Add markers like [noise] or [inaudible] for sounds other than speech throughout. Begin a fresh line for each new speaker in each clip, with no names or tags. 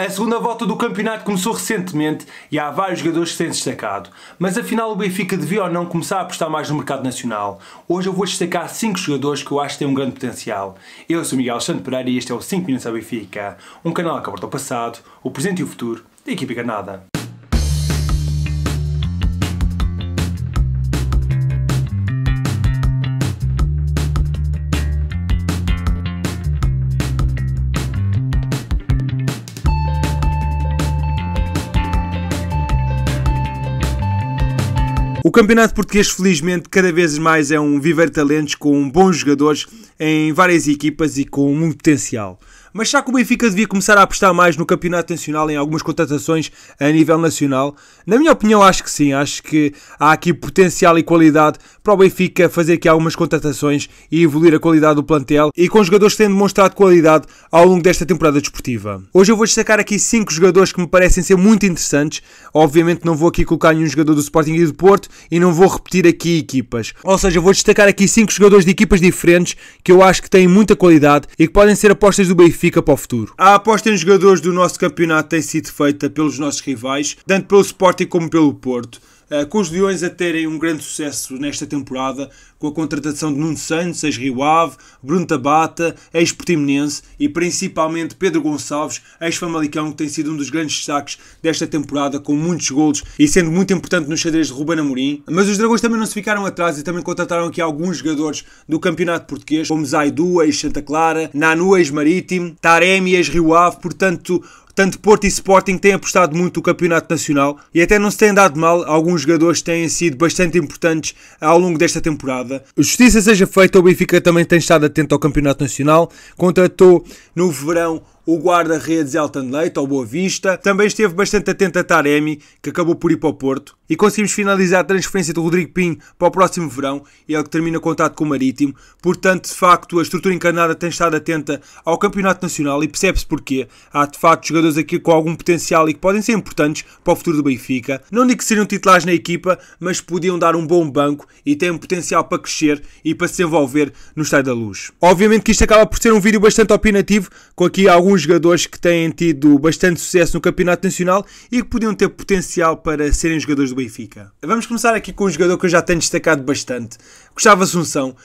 A segunda volta do campeonato começou recentemente e há vários jogadores que têm destacado. Mas afinal o Benfica devia ou não começar a apostar mais no mercado nacional? Hoje eu vou destacar 5 jogadores que eu acho que têm um grande potencial. Eu sou Miguel Santo Pereira e este é o 5 Minutos ao Benfica, um canal que aborda o passado, o presente e o futuro da equipe ganada. O Campeonato Português, felizmente, cada vez mais é um viver talentos com bons jogadores em várias equipas e com muito potencial. Mas já que o Benfica devia começar a apostar mais no campeonato nacional em algumas contratações a nível nacional? Na minha opinião, acho que sim. Acho que há aqui potencial e qualidade para o Benfica fazer aqui algumas contratações e evoluir a qualidade do plantel e com jogadores que têm demonstrado qualidade ao longo desta temporada desportiva. Hoje eu vou destacar aqui 5 jogadores que me parecem ser muito interessantes. Obviamente não vou aqui colocar nenhum jogador do Sporting e do Porto e não vou repetir aqui equipas. Ou seja, vou destacar aqui 5 jogadores de equipas diferentes que eu acho que têm muita qualidade e que podem ser apostas do Benfica fica para o futuro. A aposta em jogadores do nosso campeonato tem sido feita pelos nossos rivais, tanto pelo Sporting como pelo Porto. Eh, com os Leões a terem um grande sucesso nesta temporada, com a contratação de Nuno Santos, ex-Rio Ave, Bruno Tabata, ex-Portimonense e principalmente Pedro Gonçalves, ex-Famalicão, que tem sido um dos grandes destaques desta temporada, com muitos golos e sendo muito importante nos xadrez de Ruben Amorim. Mas os Dragões também não se ficaram atrás e também contrataram aqui alguns jogadores do campeonato português, como Zaidu, ex-Santa Clara, Nanu, ex-Marítimo, Taremi, ex-Rio Ave, portanto tanto Porto e Sporting têm apostado muito no Campeonato Nacional e até não se têm dado mal, alguns jogadores têm sido bastante importantes ao longo desta temporada. Justiça seja feita, o Benfica também tem estado atento ao Campeonato Nacional, contratou no verão o guarda-redes Elton Leite, ao Boa Vista. Também esteve bastante atento a Taremi, que acabou por ir para o Porto. E conseguimos finalizar a transferência do Rodrigo Pinho para o próximo verão, e ele que termina contrato com o Marítimo. Portanto, de facto, a estrutura encarnada tem estado atenta ao Campeonato Nacional e percebe-se porquê. Há, de facto, jogadores aqui com algum potencial e que podem ser importantes para o futuro do Benfica. Não digo que seriam titulares na equipa, mas podiam dar um bom banco e têm um potencial para crescer e para se desenvolver no Estádio da Luz. Obviamente que isto acaba por ser um vídeo bastante opinativo, com aqui algum alguns jogadores que têm tido bastante sucesso no Campeonato Nacional e que podiam ter potencial para serem jogadores do Benfica. Vamos começar aqui com um jogador que eu já tenho destacado bastante, Gustavo Assunção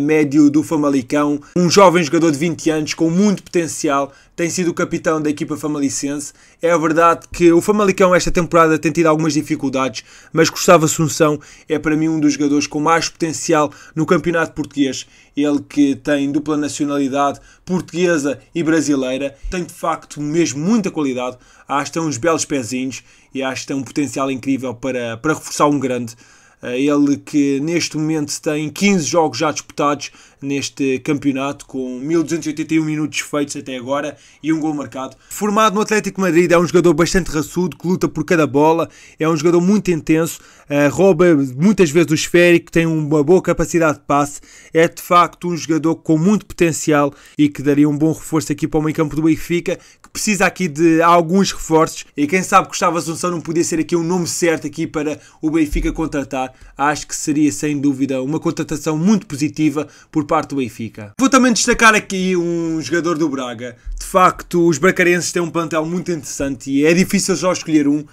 médio do Famalicão. Um jovem jogador de 20 anos com muito potencial, tem sido o capitão da equipa famalicense. É verdade que o Famalicão esta temporada tem tido algumas dificuldades, mas Gustavo Assunção é para mim um dos jogadores com mais potencial no campeonato português. Ele que tem dupla nacionalidade portuguesa e brasileira, tem de facto mesmo muita qualidade. Acho que tem uns belos pezinhos e acho que tem um potencial incrível para, para reforçar um grande. Eh, ele que neste momento tem 15 jogos já disputados neste campeonato, com 1281 minutos feitos até agora e um gol marcado. Formado no Atlético Madrid, é um jogador bastante raçudo, que luta por cada bola, é um jogador muito intenso, eh, rouba muitas vezes o esférico, tem uma boa capacidade de passe, é de facto um jogador com muito potencial e que daria um bom reforço aqui para o meio campo do Benfica, que precisa aqui de alguns reforços e quem sabe Gustavo Assunção não podia ser aqui o um nome certo aqui para o Benfica contratar acho que seria sem dúvida uma contratação muito positiva por parte do Benfica. Vou também destacar aqui um jogador do Braga. De facto, os bracarenses têm um plantel muito interessante e é difícil já escolher um.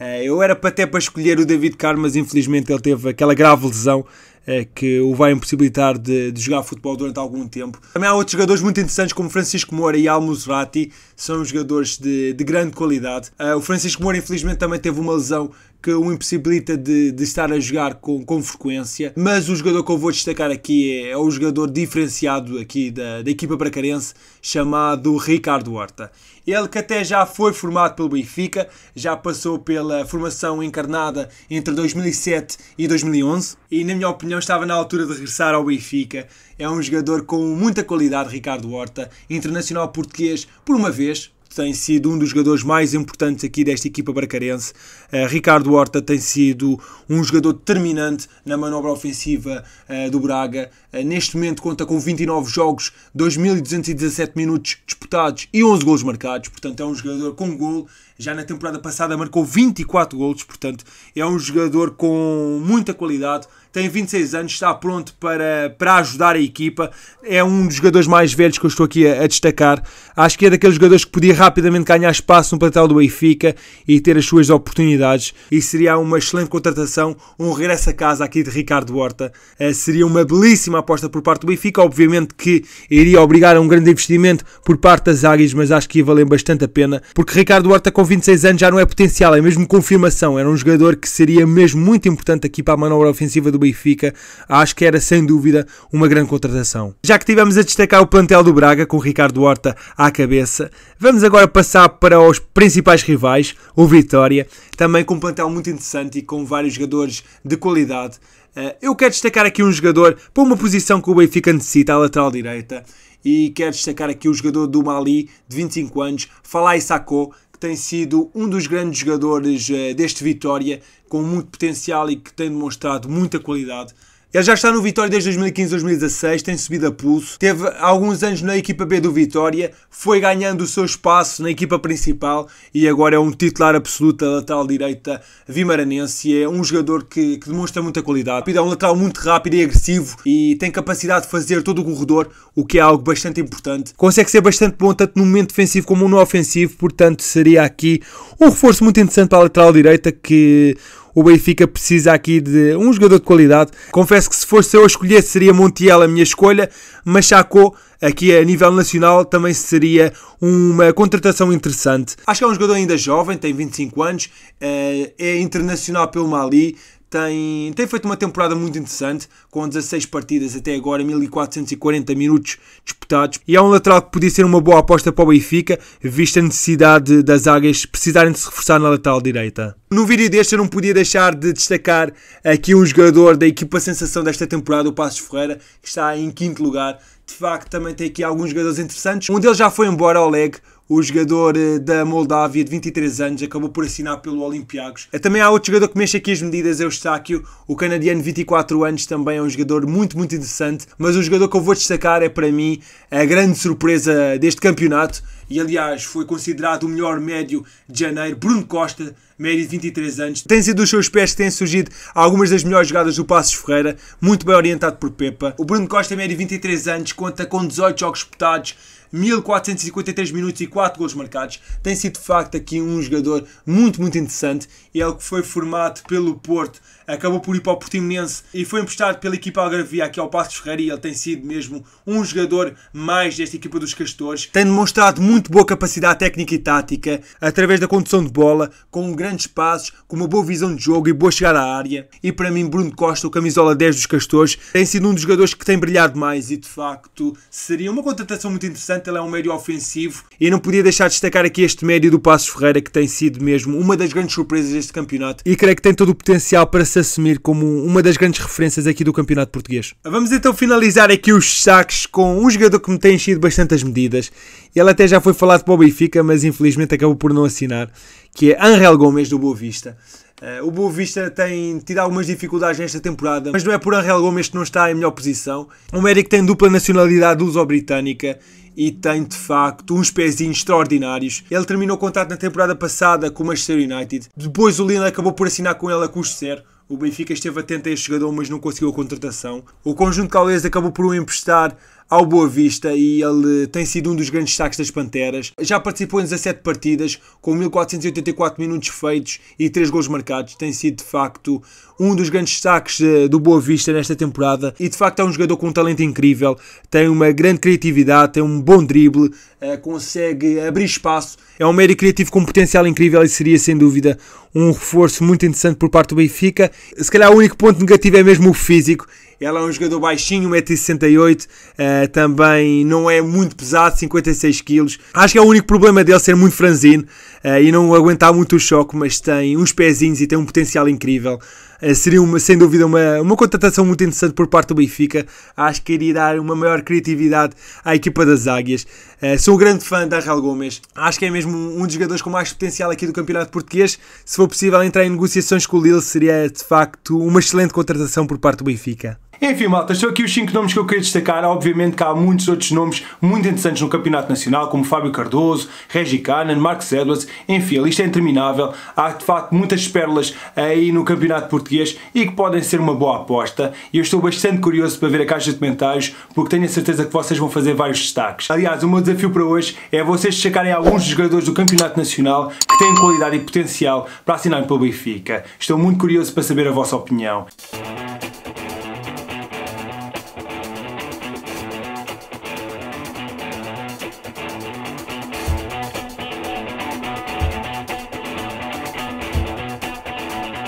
Eh, eu era até para escolher o David Carr, mas infelizmente ele teve aquela grave lesão eh, que o vai impossibilitar de, de, jogar futebol durante algum tempo. Também há outros jogadores muito interessantes como Francisco Moura e Almuzrati, são jogadores de, de grande qualidade. Eh, o Francisco Moura, infelizmente, também teve uma lesão que o impossibilita de, de estar a jogar com, com frequência, mas o jogador que eu vou destacar aqui é, é o jogador diferenciado aqui da, da equipa bracarense, chamado Ricardo Horta. Ele que até já foi formado pelo Benfica, já passou pela formação encarnada entre 2007 e 2011 e, na minha opinião, estava na altura de regressar ao Benfica. É um jogador com muita qualidade, Ricardo Horta, internacional português por uma vez, tem sido um dos jogadores mais importantes aqui desta equipa barcarense. Uh, eh, Ricardo Horta tem sido um jogador determinante na manobra ofensiva uh, do Braga. Uh, neste momento conta com 29 jogos, 2.217 minutos disputados e 11 golos marcados. Portanto, é um jogador com gol. Já na temporada passada marcou 24 golos. Portanto, é um jogador com muita qualidade, tem 26 anos, está pronto para, para ajudar a equipa. É um dos jogadores mais velhos que eu estou aqui a, a destacar. Acho que é daqueles jogadores que podia rapidamente ganhar espaço no plantel do Benfica e ter as suas oportunidades. E seria uma excelente contratação, um regresso a casa aqui de Ricardo Horta. Eh, seria uma belíssima aposta por parte do Benfica. Obviamente que iria obrigar a um grande investimento por parte das águias, mas acho que ia valer bastante a pena, porque Ricardo Horta com 26 anos já não é potencial, é mesmo confirmação. Era um jogador que seria mesmo muito importante aqui para a manobra ofensiva do do Benfica, acho que era sem dúvida uma grande contratação. Já que tivemos a destacar o plantel do Braga, com o Ricardo Horta à cabeça, vamos agora passar para os principais rivais, o Vitória, também com um plantel muito interessante e com vários jogadores de qualidade. Eh, eu quero destacar aqui um jogador para uma posição que o Benfica necessita, a lateral direita, e quero destacar aqui o jogador do Mali, de 25 anos, Falai que tem sido um dos grandes jogadores eh, deste Vitória, com muito potencial e que tem demonstrado muita qualidade ele já está no Vitória desde 2015, 2016, tem subido a pulso, teve alguns anos na equipa B do Vitória, foi ganhando o seu espaço na equipa principal e agora é um titular absoluto da lateral direita vimaranense e é um jogador que, que demonstra muita qualidade. É um lateral muito rápido e agressivo e tem capacidade de fazer todo o corredor, o que é algo bastante importante. Consegue ser bastante bom tanto no momento defensivo como no ofensivo, portanto seria aqui um reforço muito interessante para a lateral direita que o Benfica precisa aqui de um jogador de qualidade. Confesso que se fosse eu a escolher, seria Montiel a minha escolha, mas chaco aqui a nível nacional também seria uma contratação interessante. Acho que é um jogador ainda jovem, tem 25 anos, eh, é internacional pelo Mali, tem, tem feito uma temporada muito interessante, com 16 partidas até agora, 1440 minutos disputados, e é um lateral que podia ser uma boa aposta para o Benfica, vista a necessidade das águias precisarem de se reforçar na lateral direita. No vídeo deste eu não podia deixar de destacar aqui um jogador da equipa sensação desta temporada, o Passos Ferreira, que está em quinto lugar. De facto, também tem aqui alguns jogadores interessantes. Um deles já foi embora, Oleg, o jogador eh, da Moldávia de 23 anos, acabou por assinar pelo Olympiacos. Eh, também há outro jogador que mexe aqui as medidas, é o Estáquio, o canadiano de 24 anos, também é um jogador muito, muito interessante, mas o jogador que eu vou destacar é para mim a grande surpresa deste campeonato, e aliás foi considerado o melhor médio de janeiro, Bruno Costa, médio de 23 anos. Tem sido dos seus pés que têm surgido algumas das melhores jogadas do Passos Ferreira, muito bem orientado por Pepa. O Bruno Costa, médio de 23 anos, conta com 18 jogos disputados, 1453 minutos e 4 gols marcados. Tem sido de facto aqui um jogador muito, muito interessante. Ele é que foi formado pelo Porto, acabou por ir para o Portimonense e foi emprestado pela equipa Algarvia aqui ao Passos Ferreira e ele tem sido mesmo um jogador mais desta equipa dos Castores. Tem demonstrado muito boa capacidade técnica e tática através da condução de bola, com grandes passos, com uma boa visão de jogo e boa chegada à área. E para mim, Bruno Costa, o camisola 10 dos Castores, tem sido um dos jogadores que tem brilhado mais e de facto seria uma contratação muito interessante importante, ele é um médio ofensivo e não podia deixar de destacar aqui este médio do Passos Ferreira que tem sido mesmo uma das grandes surpresas deste campeonato e creio que tem todo o potencial para se assumir como uma das grandes referências aqui do campeonato português. Vamos então finalizar aqui os saques com um jogador que me tem enchido bastante as medidas. Ele até já foi falado para o Benfica, mas infelizmente acabou por não assinar, que é Angel Gomes do Boa Vista. Uh, o Boa Vista tem tido algumas dificuldades nesta temporada, mas não é por Angel Gomes que não está em melhor posição. Um médico que tem dupla nacionalidade uso britânica e tem de facto uns pezinhos extraordinários. Ele terminou o contrato na temporada passada com o Manchester United, depois o Lille acabou por assinar com ele a custo zero. O Benfica esteve atento a este jogador, mas não conseguiu a contratação. O conjunto de acabou por o emprestar ao Boa Vista e ele tem sido um dos grandes destaques das Panteras. Já participou em 17 partidas, com 1484 minutos feitos e 3 gols marcados. Tem sido, de facto, um dos grandes destaques eh, do Boa Vista nesta temporada e, de facto, é um jogador com um talento incrível. Tem uma grande criatividade, tem um bom drible, eh, consegue abrir espaço. É um médio criativo com um potencial incrível e seria sem dúvida um reforço muito interessante por parte do Benfica. Se calhar o único ponto negativo é mesmo o físico. ela é um jogador baixinho, 1,68m, uh, eh, também não é muito pesado, 56kg. Acho que é o único problema dele ser muito franzino uh, e não aguentar muito o choque, mas tem uns pezinhos e tem um potencial incrível. Eh, seria uma, sem dúvida uma, uma contratação muito interessante por parte do Benfica. Acho que iria dar uma maior criatividade à equipa das Águias. Eh, sou um grande fã da Real Gomes. Acho que é mesmo um dos jogadores com mais potencial aqui do campeonato português. Se for possível entrar em negociações com o Lille, seria de facto uma excelente contratação por parte do Benfica. Enfim, malta, estou aqui os 5 nomes que eu queria destacar. Obviamente que há muitos outros nomes muito interessantes no Campeonato Nacional, como Fábio Cardoso, Regi Cannon, Marcos Edwards, enfim, a lista é interminável. Há de facto muitas pérolas eh, aí no Campeonato Português e que podem ser uma boa aposta. E eu estou bastante curioso para ver a caixa de comentários, porque tenho a certeza que vocês vão fazer vários destaques. Aliás, o meu desafio para hoje é vocês destacarem alguns dos jogadores do Campeonato Nacional que têm qualidade e potencial para para o Benfica. Estou muito curioso para saber a vossa opinião.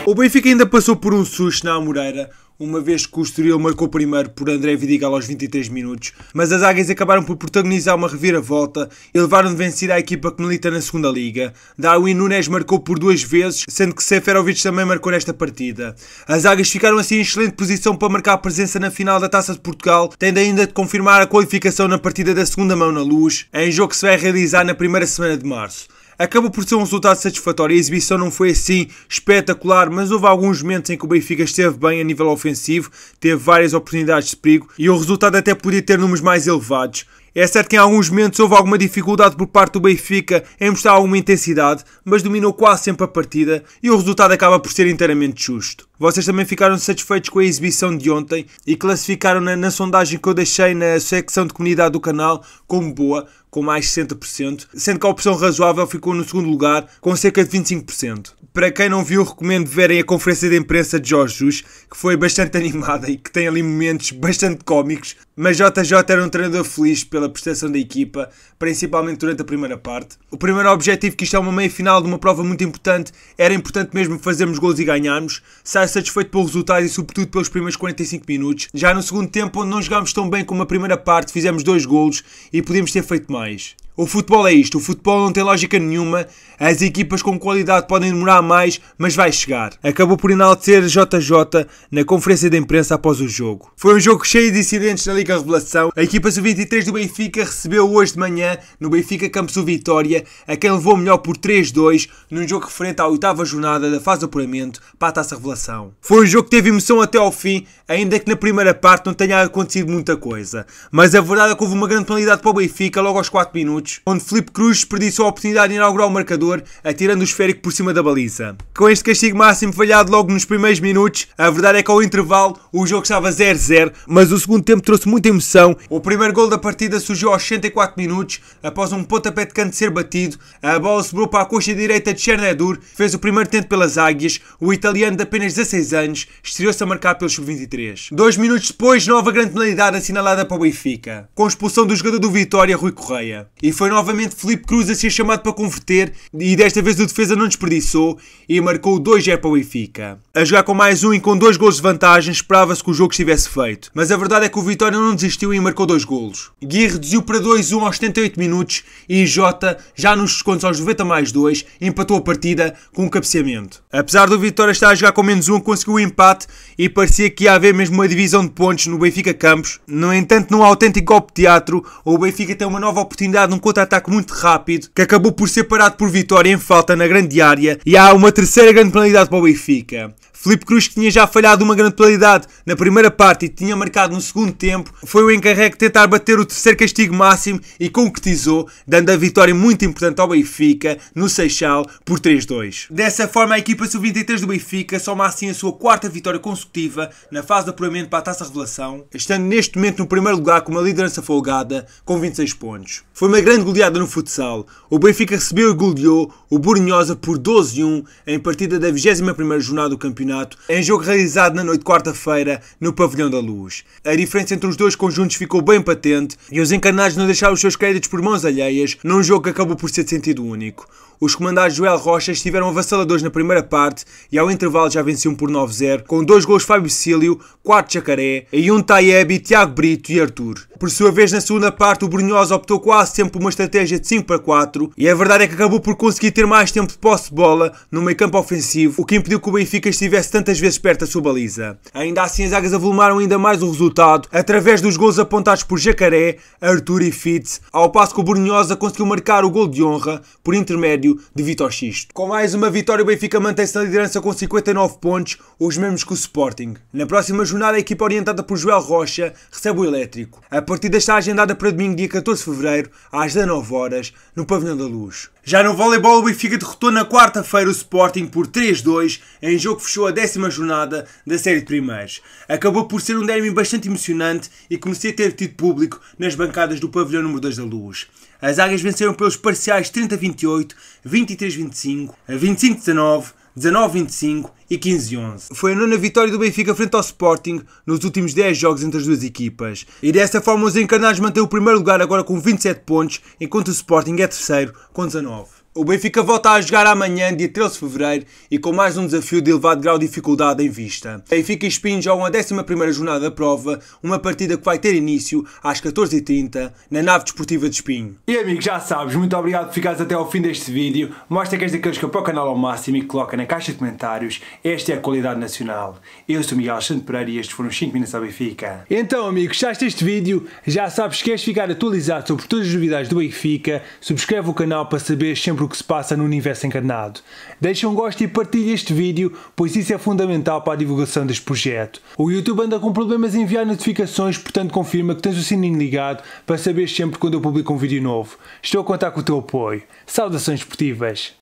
O Benfica ainda passou por um susto na Amoreira, uma vez que o Estoril marcou primeiro por André Vidigal aos 23 minutos, mas as Águias acabaram por protagonizar uma reviravolta e levaram de vencer a equipa que milita na segunda Liga. Darwin Nunes marcou por duas vezes, sendo que Seferovic também marcou nesta partida. As Águias ficaram assim em excelente posição para marcar a presença na final da Taça de Portugal, tendo ainda de confirmar a qualificação na partida da segunda mão na luz, em jogo que se vai realizar na primeira semana de março. Acabou por ser um resultado satisfatório. A exibição não foi assim espetacular, mas houve alguns momentos em que o Benfica esteve bem a nível ofensivo, teve várias oportunidades de perigo e o resultado até podia ter números mais elevados. É certo que em alguns momentos houve alguma dificuldade por parte do Benfica em mostrar alguma intensidade, mas dominou quase sempre a partida e o resultado acaba por ser inteiramente justo. Vocês também ficaram satisfeitos com a exibição de ontem e classificaram-na na sondagem que eu deixei na secção de comunidade do canal como boa, com mais 60%, sendo que a opção razoável ficou no segundo lugar, com cerca de 25%. Para quem não viu, recomendo verem a conferência de imprensa de Jorge Jus, que foi bastante [laughs] animada e que tem ali momentos bastante cómicos, mas JJ era um treinador feliz pela prestação da equipa, principalmente durante a primeira parte. O primeiro objetivo, que isto é uma meia-final de uma prova muito importante, era importante mesmo fazermos gols e ganharmos. Sai satisfeito pelo resultado e sobretudo pelos primeiros 45 minutos. Já no segundo tempo, onde não jogámos tão bem como a primeira parte, fizemos dois golos e podíamos ter feito mais. O futebol é isto, o futebol não tem lógica nenhuma, as equipas com qualidade podem demorar mais, mas vai chegar. Acabou por enaltecer JJ na conferência de imprensa após o jogo. Foi um jogo cheio de incidentes na Liga Revelação. A equipa sub-23 do Benfica recebeu hoje de manhã, no Benfica Campos Vitória, a quem levou melhor por 3-2, num jogo referente à oitava jornada da fase de apuramento para a Taça Revelação. Foi um jogo que teve emoção até ao fim, ainda que na primeira parte não tenha acontecido muita coisa. Mas a verdade é que houve uma grande penalidade para o Benfica logo aos 4 minutos, minutos, onde Felipe Cruz desperdiçou a oportunidade de inaugurar o marcador, atirando o esférico por cima da baliza. Com este castigo máximo falhado logo nos primeiros minutos, a verdade é que ao intervalo o jogo estava 0-0, mas o segundo tempo trouxe muita emoção. O primeiro gol da partida surgiu aos 64 minutos, após um pontapé de canto ser batido, a bola sobrou para a coxa direita de Chernedur, fez o primeiro tento pelas águias, o italiano de apenas 16 anos estreou-se a marcar pelos 23 Dois minutos depois, nova grande penalidade assinalada para o Benfica, com expulsão do jogador do Vitória, Rui Correia. E e foi novamente Felipe Cruz a ser chamado para converter e desta vez o defesa não desperdiçou e marcou 2-0 para o Benfica. A jogar com mais um e com dois gols de vantagem, esperava-se que o jogo estivesse feito, mas a verdade é que o Vitória não desistiu e marcou dois golos. Gui reduziu para 2-1 aos 78 minutos e Jota, já nos descontos aos 90 mais 2, empatou a partida com um cabeceamento. Apesar do Vitória estar a jogar com menos um, conseguiu o um empate e parecia que ia haver mesmo uma divisão de pontos no Benfica Campos. No entanto, num autêntico golpe de teatro, o Benfica tem uma nova oportunidade contra-ataque muito rápido que acabou por ser parado por Vitória em falta na grande área e há uma terceira grande penalidade para o Benfica. Felipe Cruz, que tinha já falhado uma grande penalidade na primeira parte e tinha marcado no segundo tempo, foi o encarregue de tentar bater o terceiro castigo máximo e concretizou, dando a vitória muito importante ao Benfica no Seixal por 3-2. Dessa forma, a equipa sub-23 do Benfica soma assim a sua quarta vitória consecutiva na fase de apuramento para a Taça Revelação, estando neste momento no primeiro lugar com uma liderança folgada com 26 pontos. Foi uma grande goleada no futsal. O Benfica recebeu e goleou o Burinhosa por 12-1 em partida da 21 jornada do campeonato campeonato em jogo realizado na noite de quarta-feira no Pavilhão da Luz. A diferença entre os dois conjuntos ficou bem patente e os encarnados não deixaram os seus créditos por mãos alheias num jogo que acabou por ser de sentido único. Os comandados Joel Rocha estiveram avassaladores na primeira parte e ao intervalo já venciam por 9-0, com dois gols Fábio Cílio, 4 Jacaré, e um Taiebi, Tiago Brito e Arthur. Por sua vez, na segunda parte, o Brunhosa optou quase sempre por uma estratégia de 5 para 4 e a verdade é que acabou por conseguir ter mais tempo de posse de bola no meio campo ofensivo, o que impediu que o Benfica estivesse tantas vezes perto da sua baliza. Ainda assim, as águas avolumaram ainda mais o resultado através dos gols apontados por Jacaré, Arthur e Fitz, ao passo que o Brunhosa conseguiu marcar o gol de honra por intermédio de Vitor Xisto. Com mais uma vitória, o Benfica mantém-se na liderança com 59 pontos, os mesmos que o Sporting. Na próxima jornada, a equipa orientada por Joel Rocha recebe o Elétrico. A partida está agendada para domingo, dia 14 de fevereiro, às 19 horas, no Pavilhão da Luz. Já no voleibol, o Benfica derrotou na quarta-feira o Sporting por 3-2, em jogo que fechou a décima jornada da série de primeiros. Acabou por ser um derby bastante emocionante e que merecia ter tido público nas bancadas do pavilhão número 2 da Luz. As Águias venceram pelos parciais 30-28, 23-25, 25-19, 19-25 e 15-11. Foi a nona vitória do Benfica frente ao Sporting nos últimos 10 jogos entre as duas equipas. E desta forma os encarnados mantêm o primeiro lugar agora com 27 pontos, enquanto o Sporting é terceiro com 19. O Benfica volta a jogar amanhã, dia 13 de Fevereiro, e com mais um desafio de elevado grau de dificuldade em vista. Benfica e Espinho jogam a 11ª jornada da prova, uma partida que vai ter início às 14h30 na nave desportiva de Espinho. E amigos, já sabes, muito obrigado por ficares até ao fim deste vídeo. Mostra que és daqueles que apoiam o canal ao máximo e coloca na caixa de comentários. Esta é a qualidade nacional. Eu sou Miguel Alexandre Pereira e estes foram os 5 minutos ao Benfica. Então amigos, gostaste deste vídeo? Já sabes que queres ficar atualizado sobre todas as novidades do Benfica? Subscreve o canal para saber sempre sobre o que se passa no universo encarnado. Deixa um gosto e partilha este vídeo, pois isso é fundamental para a divulgação deste projeto. O YouTube anda com problemas em enviar notificações, portanto confirma que tens o sininho ligado para saber sempre quando eu publico um vídeo novo. Estou a contar com o teu apoio. Saudações esportivas!